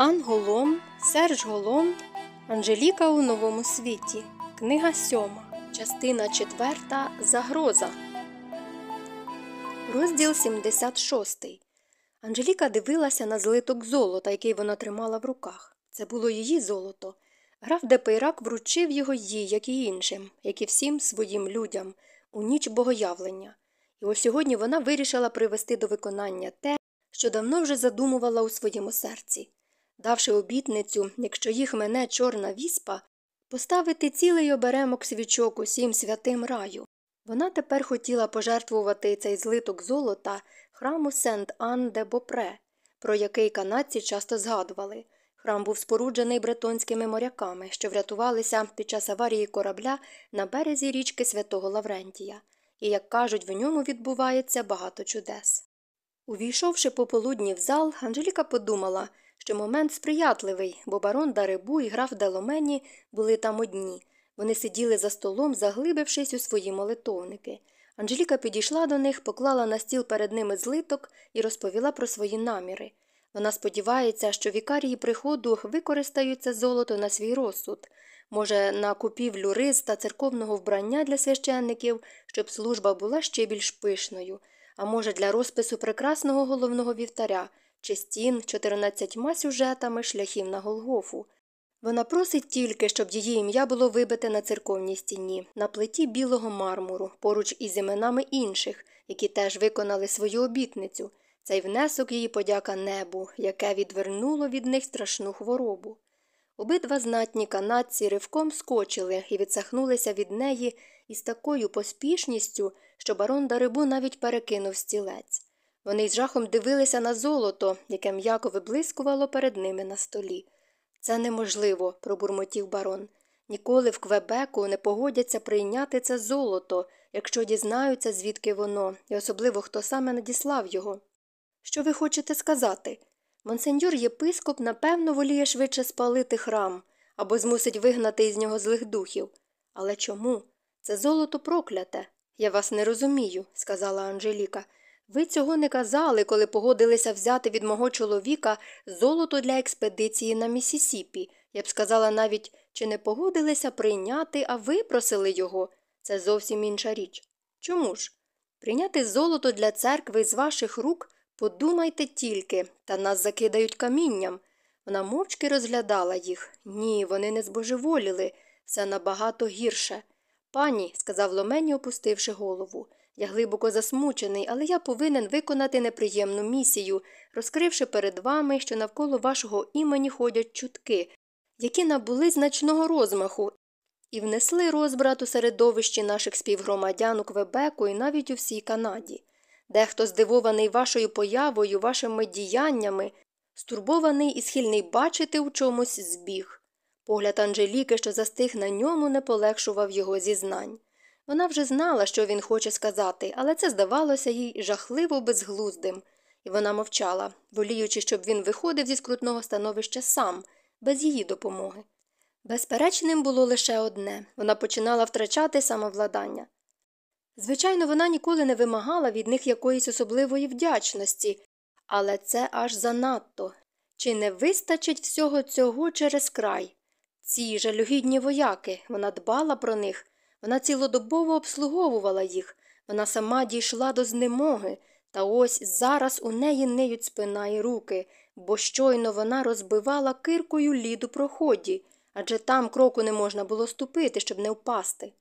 Анголом Серж Голом, Анжеліка у новому світі. Книга 7, частина 4. Загроза. Розділ 76. Анжеліка дивилася на злиток золота, який вона тримала в руках. Це було її золото. Граф Депейрак вручив його їй, як і іншим, як і всім своїм людям, у ніч богоявлення. І ось сьогодні вона вирішила привести до виконання те, що давно вже задумувала у своєму серці давши обітницю, якщо їх мене чорна віспа, поставити цілий оберемок свічок усім святим раю. Вона тепер хотіла пожертвувати цей злиток золота храму Сент Ан де Бопре, про який канадці часто згадували. Храм був споруджений бретонськими моряками, що врятувалися під час аварії корабля на березі річки Святого Лаврентія, і, як кажуть, в ньому відбувається багато чудес. Увійшовши пополудні в зал, Анжеліка подумала, що момент сприятливий, бо барон Дарибу і граф Деломені були там одні. Вони сиділи за столом, заглибившись у свої молитовники. Анжеліка підійшла до них, поклала на стіл перед ними злиток і розповіла про свої наміри. Вона сподівається, що вікарії приходу використають це золото на свій розсуд, може, на купівлю риз та церковного вбрання для священників, щоб служба була ще більш пишною, а може, для розпису прекрасного головного вівтаря. Частін 14 сюжетами шляхів на Голгофу. Вона просить тільки, щоб її ім'я було вибите на церковній стіні, на плиті білого мармуру, поруч із іменами інших, які теж виконали свою обітницю, цей внесок її подяка небу, яке відвернуло від них страшну хворобу. Обидва знатні канадці ривком скочили і відсахнулися від неї із такою поспішністю, що барон Дарибу навіть перекинув стілець. Вони з жахом дивилися на золото, яке м'яко виблискувало перед ними на столі. Це неможливо, пробурмотів барон. Ніколи в Квебеку не погодяться прийняти це золото, якщо дізнаються, звідки воно, і особливо хто саме надіслав його. Що ви хочете сказати? Монсеньор єпископ, напевно, воліє швидше спалити храм або змусить вигнати із нього злих духів. Але чому? Це золото прокляте. Я вас не розумію, сказала Анжеліка. Ви цього не казали, коли погодилися взяти від мого чоловіка золото для експедиції на Місісіпі. Я б сказала навіть, чи не погодилися прийняти, а випросили його. Це зовсім інша річ. Чому ж? Прийняти золото для церкви з ваших рук подумайте тільки, та нас закидають камінням. Вона мовчки розглядала їх. Ні, вони не збожеволіли, все набагато гірше. Пані, сказав Ломені, опустивши голову. Я глибоко засмучений, але я повинен виконати неприємну місію, розкривши перед вами, що навколо вашого імені ходять чутки, які набули значного розмаху, і внесли розбрат у середовищі наших співгромадян у Квебеку і навіть у всій Канаді. Дехто здивований вашою появою, вашими діяннями, стурбований і схильний бачити в чомусь збіг. Погляд Анжеліки, що застиг на ньому, не полегшував його зізнань. Вона вже знала, що він хоче сказати, але це здавалося їй жахливо безглуздим, і вона мовчала, воліючи, щоб він виходив зі скрутного становища сам, без її допомоги. Безперечним було лише одне вона починала втрачати самовладання. Звичайно, вона ніколи не вимагала від них якоїсь особливої вдячності, але це аж занадто. Чи не вистачить всього цього через край? Ці жалюгідні вояки, вона дбала про них. Вона цілодобово обслуговувала їх, вона сама дійшла до знемоги, та ось зараз у неї неють спина і руки, бо щойно вона розбивала киркою лід у проході, адже там кроку не можна було ступити, щоб не впасти.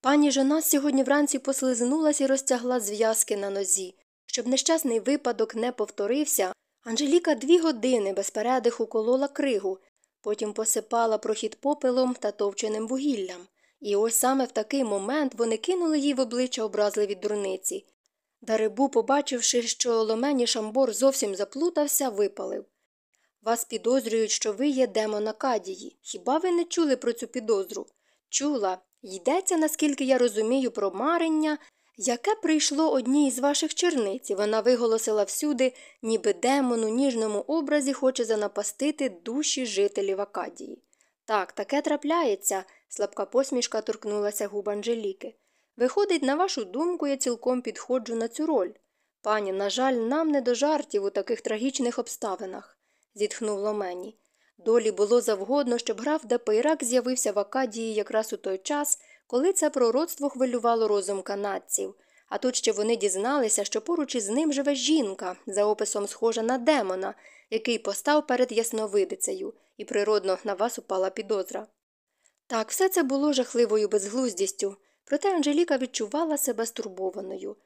Пані жона сьогодні вранці послизнулась і розтягла зв'язки на нозі. Щоб нещасний випадок не повторився, Анжеліка дві години без передиху колола кригу, потім посипала прохід попелом та товченим вугіллям. І ось саме в такий момент вони кинули їй в обличчя образливі дурниці. Дарибу, побачивши, що ломені шамбор зовсім заплутався, випалив Вас підозрюють, що ви є демона Кадії. Хіба ви не чули про цю підозру? Чула, йдеться, наскільки я розумію, про марення, яке прийшло одній із ваших черниць, вона виголосила всюди, ніби демон у ніжному образі хоче занапастити душі жителів Акадії. Так, таке трапляється. Слабка посмішка торкнулася губ Анжеліки. Виходить, на вашу думку, я цілком підходжу на цю роль. Пані, на жаль, нам не до жартів у таких трагічних обставинах, зітхнув ломені. Долі було завгодно, щоб граф Депейрак з'явився в Акадії якраз у той час, коли це пророцтво хвилювало розум канадців, а тут ще вони дізналися, що поруч із ним живе жінка, за описом схожа на демона, який постав перед ясновидицею, і природно на вас упала підозра. Так, все це було жахливою безглуздістю, проте Анжеліка відчувала себе стурбованою.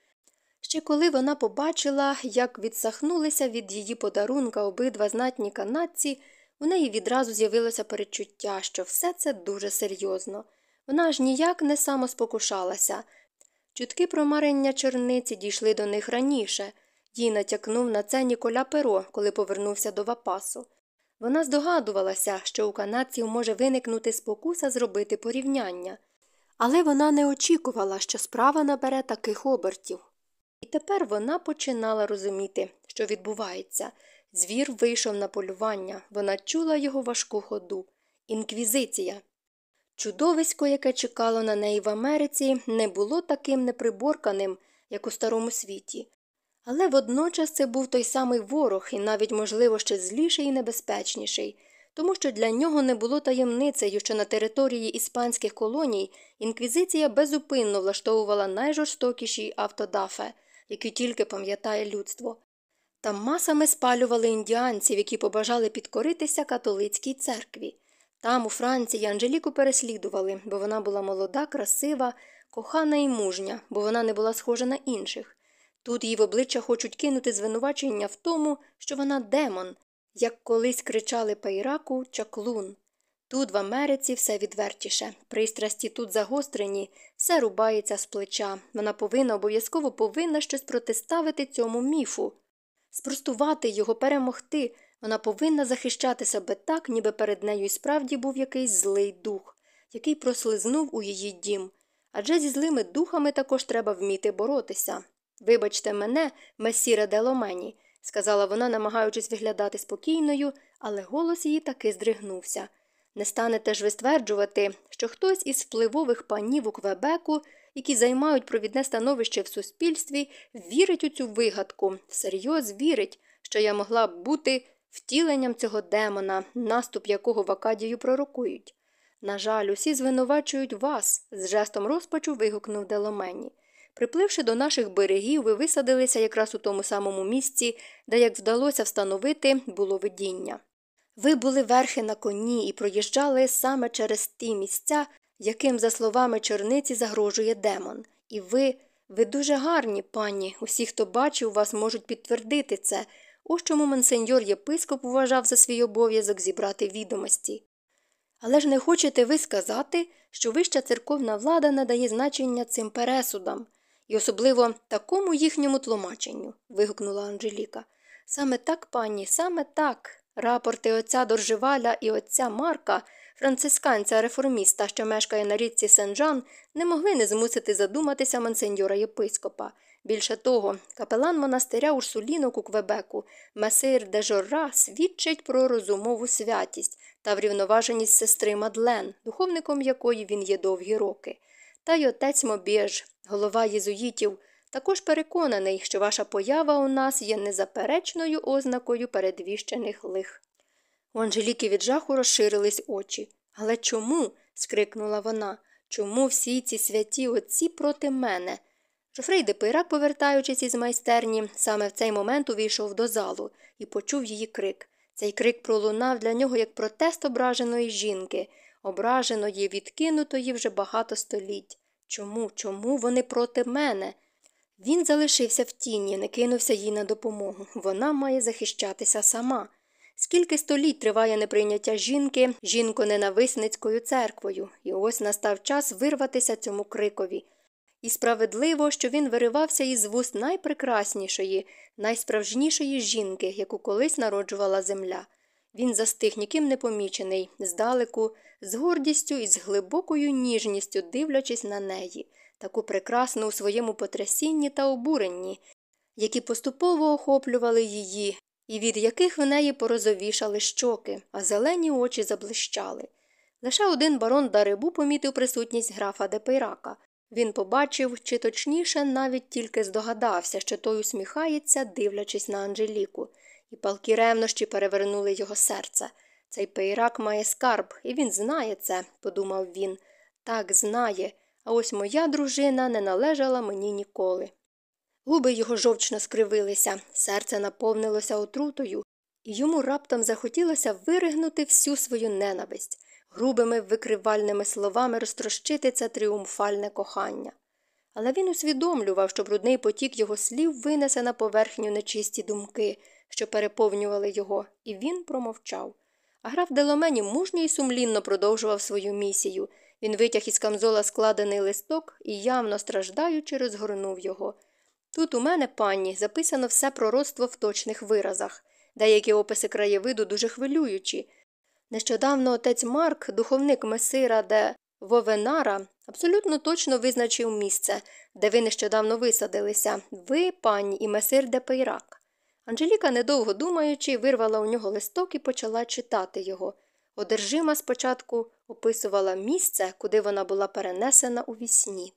Ще коли вона побачила, як відсахнулися від її подарунка обидва знатні канадці, у неї відразу з'явилося перечуття, що все це дуже серйозно. Вона ж ніяк не самоспокушалася. Чутки про марення черниці дійшли до них раніше, їй натякнув на це Ніколя Перо, коли повернувся до Вапасу. Вона здогадувалася, що у канадців може виникнути спокуса зробити порівняння, але вона не очікувала, що справа набере таких обертів. І тепер вона починала розуміти, що відбувається. Звір вийшов на полювання, вона чула його важку ходу інквізиція. Чудовисько, яке чекало на неї в Америці, не було таким неприборканим, як у старому світі. Але водночас це був той самий ворог і навіть, можливо, ще зліший і небезпечніший, тому що для нього не було таємницею, що на території іспанських колоній інквізиція безупинно влаштовувала найжорстокіші автодафе, які тільки пам'ятає людство. Там масами спалювали індіанців, які побажали підкоритися католицькій церкві. Там, у Франції, Анжеліку переслідували, бо вона була молода, красива, кохана і мужня, бо вона не була схожа на інших. Тут її в обличчя хочуть кинути звинувачення в тому, що вона демон, як колись кричали по чаклун. Тут в Америці все відвертіше, пристрасті тут загострені, все рубається з плеча. Вона повинна обов'язково повинна щось протиставити цьому міфу, спростувати його, перемогти. Вона повинна захищати себе так, ніби перед нею і справді був якийсь злий дух, який прослизнув у її дім. Адже зі злими духами також треба вміти боротися. Вибачте мене, месіре Деломені, сказала вона, намагаючись виглядати спокійною, але голос її таки здригнувся. Не станете ж ви стверджувати, що хтось із впливових панів у Квебеку, які займають провідне становище в суспільстві, вірить у цю вигадку, всерйоз вірить, що я могла б бути втіленням цього демона, наступ якого в Акадію пророкують. На жаль, усі звинувачують вас, з жестом розпачу вигукнув Деломені. Припливши до наших берегів, ви висадилися якраз у тому самому місці, де, як вдалося встановити, було видіння. Ви були верхи на коні і проїжджали саме через ті місця, яким, за словами черниці, загрожує демон. І ви, ви дуже гарні, пані, усі, хто бачив вас, можуть підтвердити це, ось чому монсеньор єпископ вважав за свій обов'язок зібрати відомості. Але ж не хочете ви сказати, що вища церковна влада надає значення цим пересудам. І особливо такому їхньому тлумаченню. вигукнула Анжеліка. Саме так, пані, саме так. Рапорти отця Доржеваля і отця Марка, францисканця реформіста, що мешкає на річці Сен-Жан, не могли не змусити задуматися мансеньора єпископа. Більше того, капелан монастиря Урсулінок у Квебеку Масир де Жорра свідчить про розумову святість та врівноваженість сестри Мадлен, духовником якої він є довгі роки. Та й отець Мобєж. Голова єзуїтів також переконаний, що ваша поява у нас є незаперечною ознакою передвіщених лих. У Анжеліки від жаху розширились очі. Але чому? скрикнула вона. Чому всі ці святі отці проти мене? Жофрей де Пирак, повертаючись із майстерні, саме в цей момент увійшов до залу і почув її крик. Цей крик пролунав для нього як протест ображеної жінки, ображеної, відкинутої вже багато століть. Чому, чому вони проти мене? Він залишився в тіні, не кинувся їй на допомогу. Вона має захищатися сама. Скільки століть триває неприйняття жінки, жінко-ненависницькою церквою, і ось настав час вирватися цьому крикові. І справедливо, що він виривався із вуст найпрекраснішої, найсправжнішої жінки, яку колись народжувала земля. Він застиг ніким не помічений, здалеку, з гордістю і з глибокою ніжністю дивлячись на неї, таку прекрасну у своєму потрясінні та обуренні, які поступово охоплювали її, і від яких в неї порозовішали щоки, а зелені очі заблищали. Лише один барон Дарибу помітив присутність графа Депейрака. Він побачив, чи точніше навіть тільки здогадався, що той усміхається, дивлячись на Анжеліку і палки ревнощі перевернули його серце. Цей пейрак має скарб, і він знає це, подумав він. Так знає, а ось моя дружина не належала мені ніколи. Губи його жовчно скривилися, серце наповнилося отрутою, і йому раптом захотілося виригнути всю свою ненависть, грубими викривальними словами розтрощити це тріумфальне кохання. Але він усвідомлював, що брудний потік його слів винесе на поверхню нечисті думки що переповнювали його, і він промовчав. А граф Деломені мужньо і сумлінно продовжував свою місію. Він витяг із камзола складений листок і, явно страждаючи, розгорнув його. Тут у мене, пані, записано все пророцтво в точних виразах, деякі описи краєвиду дуже хвилюючі. Нещодавно отець Марк, духовник месира де Вовенара, абсолютно точно визначив місце, де ви нещодавно висадилися ви, пані, і месир де Пейрак. Анжеліка, недовго думаючи, вирвала у нього листок і почала читати його. Одержима спочатку описувала місце, куди вона була перенесена у вісні.